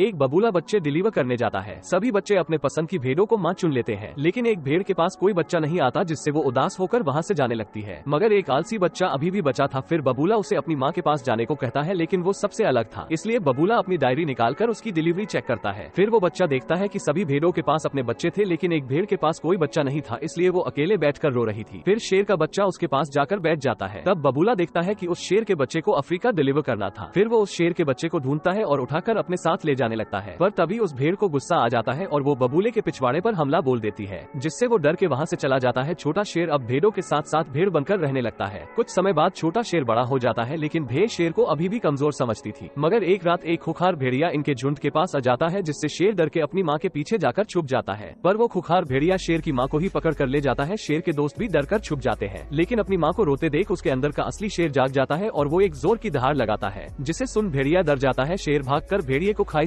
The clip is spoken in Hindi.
एक बबूला बच्चे डिलीवर करने जाता है सभी बच्चे अपने पसंद की भेड़ों को माँ चुन लेते हैं लेकिन एक भेड़ के पास कोई बच्चा नहीं आता जिससे वो उदास होकर वहाँ से जाने लगती है मगर एक आलसी बच्चा अभी भी बचा था फिर बबूला उसे अपनी माँ के पास जाने को कहता है लेकिन वो सबसे अलग था इसलिए बबूला अपनी डायरी निकाल कर उसकी डिलीवरी चेक करता है फिर वो बच्चा देखता है की सभी भेड़ों के पास अपने बच्चे थे लेकिन एक भेड़ के पास कोई बच्चा नहीं था इसलिए वो अकेले बैठ रो रही थी फिर शेर का बच्चा उसके पास जाकर बैठ जाता है तब बबूला देखता है की उस शेर के बच्चे को अफ्रीका डिलीवर करना था फिर वो उस शेर के बच्चे को ढूंढता है और उठाकर अपने साथ ले जाने लगता है पर तभी उस भेड़ को गुस्सा आ जाता है और वो बबूले के पिछवाड़े पर हमला बोल देती है जिससे वो डर के वहाँ से चला जाता है छोटा शेर अब भेड़ों के साथ साथ भेड़ बनकर रहने लगता है कुछ समय बाद छोटा शेर बड़ा हो जाता है लेकिन भेड़ शेर को अभी भी कमजोर समझती थी मगर एक रात एक खुखार भेड़िया इनके झुंड के पास आ जाता है जिससे शेर डर के अपनी माँ के पीछे जाकर छुप जाता है पर वो खुखार भेड़िया शेर की माँ को ही पकड़ कर ले जाता है शेर के दोस्त भी डर कर छुप जाते हैं लेकिन अपनी माँ को रोते देख उसके अंदर का असली शेर जाग जाता है और वो एक जोर की धार लगाता है जिसे सुन भेड़िया डर जाता है शेर भाग कर भेड़िए को खाई